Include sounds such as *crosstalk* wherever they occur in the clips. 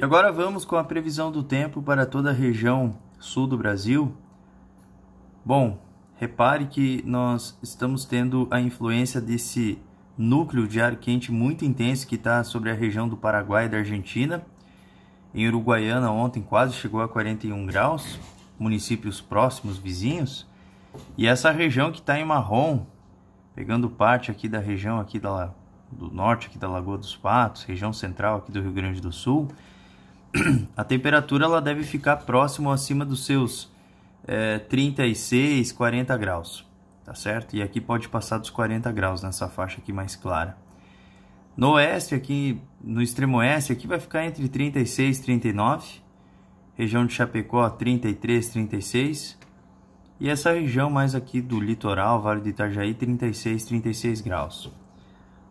E agora vamos com a previsão do tempo para toda a região sul do Brasil. Bom, repare que nós estamos tendo a influência desse núcleo de ar quente muito intenso que está sobre a região do Paraguai e da Argentina. Em Uruguaiana, ontem quase chegou a 41 graus, municípios próximos, vizinhos. E essa região que está em marrom, pegando parte aqui da região aqui da, do norte, aqui da Lagoa dos Patos, região central aqui do Rio Grande do Sul, a temperatura ela deve ficar próximo acima dos seus é, 36, 40 graus, tá certo? E aqui pode passar dos 40 graus nessa faixa aqui mais clara. No oeste aqui, no extremo oeste aqui vai ficar entre 36 e 39, região de Chapecó 33, 36 e essa região mais aqui do litoral, Vale do Itajaí 36, 36 graus.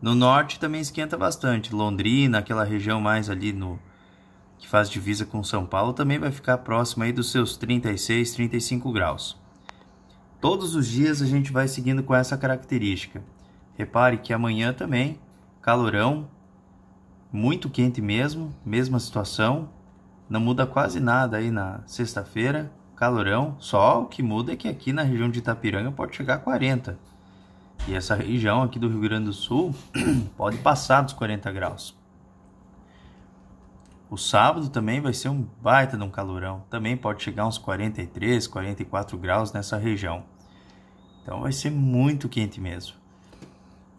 No norte também esquenta bastante, Londrina, aquela região mais ali no que faz divisa com São Paulo, também vai ficar próximo aí dos seus 36, 35 graus. Todos os dias a gente vai seguindo com essa característica. Repare que amanhã também, calorão, muito quente mesmo, mesma situação, não muda quase nada aí na sexta-feira, calorão, só o que muda é que aqui na região de Itapiranga pode chegar a 40. E essa região aqui do Rio Grande do Sul *clears throat* pode passar dos 40 graus. O sábado também vai ser um baita de um calorão. Também pode chegar uns 43, 44 graus nessa região. Então vai ser muito quente mesmo.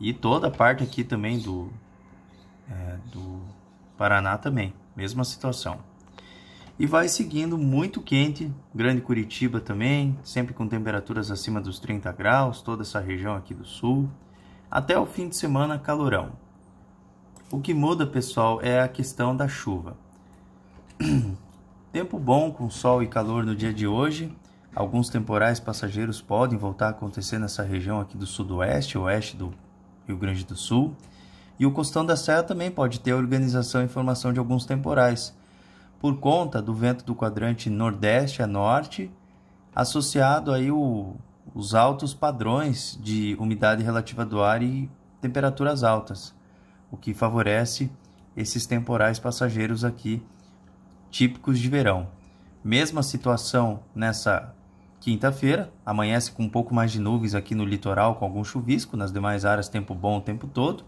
E toda a parte aqui também do, é, do Paraná também, mesma situação. E vai seguindo muito quente, Grande Curitiba também, sempre com temperaturas acima dos 30 graus, toda essa região aqui do sul. Até o fim de semana, calorão. O que muda, pessoal, é a questão da chuva. *clears throat* Tempo bom com sol e calor no dia de hoje. Alguns temporais passageiros podem voltar a acontecer nessa região aqui do sudoeste, oeste do Rio Grande do Sul. E o costão da serra também pode ter organização e formação de alguns temporais, por conta do vento do quadrante nordeste a norte, associado aí o, os altos padrões de umidade relativa do ar e temperaturas altas o que favorece esses temporais passageiros aqui, típicos de verão. Mesma situação nessa quinta-feira, amanhece com um pouco mais de nuvens aqui no litoral, com algum chuvisco, nas demais áreas, tempo bom o tempo todo.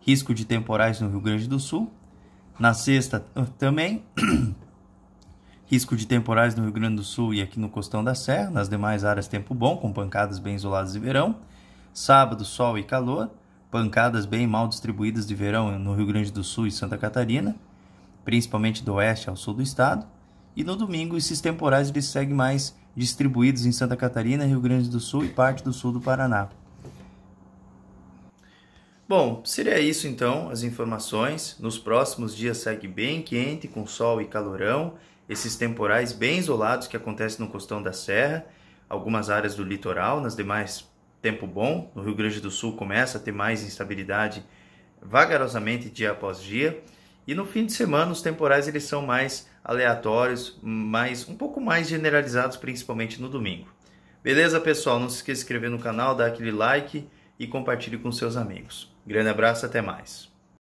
Risco de temporais no Rio Grande do Sul. Na sexta ah, também, *clears throat* risco de temporais no Rio Grande do Sul e aqui no Costão da Serra, nas demais áreas, tempo bom, com pancadas bem isoladas de verão. Sábado, sol e calor pancadas bem mal distribuídas de verão no Rio Grande do Sul e Santa Catarina, principalmente do oeste ao sul do estado, e no domingo esses temporais eles seguem mais distribuídos em Santa Catarina, Rio Grande do Sul e parte do sul do Paraná. Bom, seria isso então as informações. Nos próximos dias segue bem quente, com sol e calorão, esses temporais bem isolados que acontecem no costão da serra, algumas áreas do litoral, nas demais tempo bom. No Rio Grande do Sul começa a ter mais instabilidade vagarosamente dia após dia. E no fim de semana os temporais eles são mais aleatórios, mais um pouco mais generalizados, principalmente no domingo. Beleza, pessoal? Não se esqueça de se inscrever no canal, dar aquele like e compartilhe com seus amigos. Grande abraço, até mais.